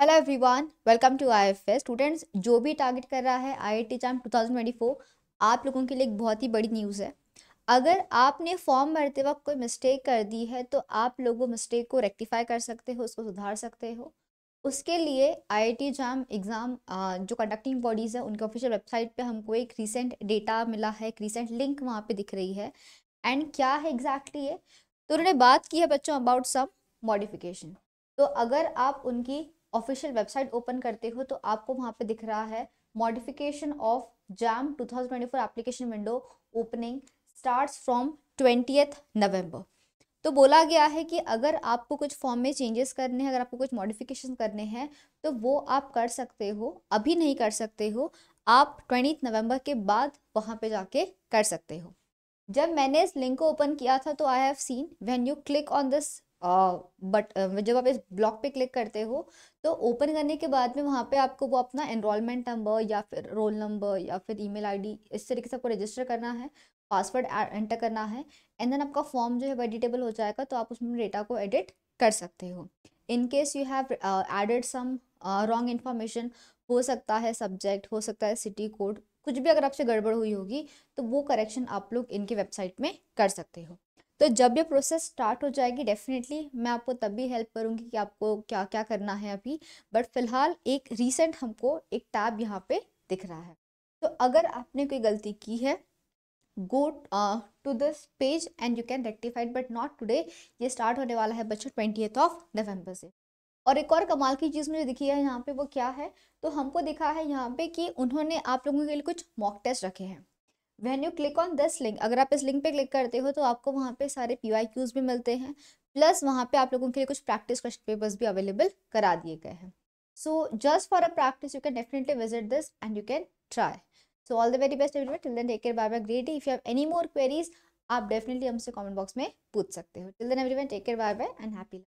hello everyone welcome to I F students जो भी target कर रहा है आई आई टी टू आप लोगों के लिए एक बहुत ही बड़ी न्यूज़ है अगर आपने फॉर्म भरते वक्त कोई मिस्टेक कर दी है तो आप लोग वो मिस्टेक को रेक्टिफाई कर सकते हो उसको सुधार सकते हो उसके लिए आई आई टी एग्ज़ाम जो कंडक्टिंग बॉडीज़ है उनके ऑफिशियल वेबसाइट पर हमको एक रिसेंट डेटा मिला है एक रिसेंट लिंक वहाँ पर दिख रही है एंड क्या है एग्जैक्टली exactly ये तो उन्होंने बात की है बच्चों अबाउट सम मॉडिफिकेशन तो अगर आप उनकी ऑफिशियल वेबसाइट ओपन करते हो तो आपको वहाँ पे दिख रहा है modification of JAM 2024 application window opening starts from twentieth November तो बोला गया है कि अगर आपको कुछ फॉर्म में चेंजेस करने हैं अगर आपको कुछ मॉडिफिकेशन करने हैं तो वो आप कर सकते हो अभी नहीं कर सकते हो आप ट्वेंटी नवंबर के बाद वहाँ पे जाके कर सकते हो जब मैंने इस लिंक को ओपन किया था तो I have seen when you click on this but uh, जब आप इस ब्लॉक पे क्लिक करते हो तो ओपन करने के बाद में वहाँ पे आपको वो अपना एनरोलमेंट नंबर या फिर रोल नंबर या फिर ईमेल आईडी इस तरीके से आपको रजिस्टर करना है पासवर्ड एंटर करना है एंड देन आपका फॉर्म जो है एडिटेबल हो जाएगा तो आप उसमें डेटा को एडिट कर सकते हो in case you have added some wrong information हो सकता है सब्जेक्ट हो सकता है सिटी कोड कुछ भी अगर आपसे गड़बड़ हुई होगी तो वो करेक्शन आप लोग इनके वेबसाइट में कर सकते हो तो जब ये प्रोसेस स्टार्ट हो जाएगी डेफिनेटली मैं आपको तब भी हेल्प करूँगी कि आपको क्या क्या करना है अभी बट फिलहाल एक रिसेंट हमको एक टैब यहाँ पे दिख रहा है तो अगर आपने कोई गलती की है go to this page and you can rectified but not today ये स्टार्ट होने वाला है बच्चों ट्वेंटी ऑफ नवम्बर से और एक और कमाल की चीज़ मुझे दिखी है यहाँ पे वो क्या है तो हमको दिखा है यहाँ पे कि उन्होंने आप लोगों के लिए कुछ मॉक टेस्ट रखे हैं when you click on this link अगर आप इस लिंक पे क्लिक करते हो तो आपको वहाँ पे सारे पी वाई क्यूज़ भी मिलते हैं प्लस वहाँ पे आप लोगों के लिए कुछ प्रैक्टिस क्वेश्चन पेपर्स भी अवेलेबल करा दिए गए हैं so just for a practice you can definitely visit this and you can try so all the very best everyone till then take care bye bye great if you have any more queries आप definitely हमसे comment box में पूछ सकते हो till then everyone take care bye bye and happy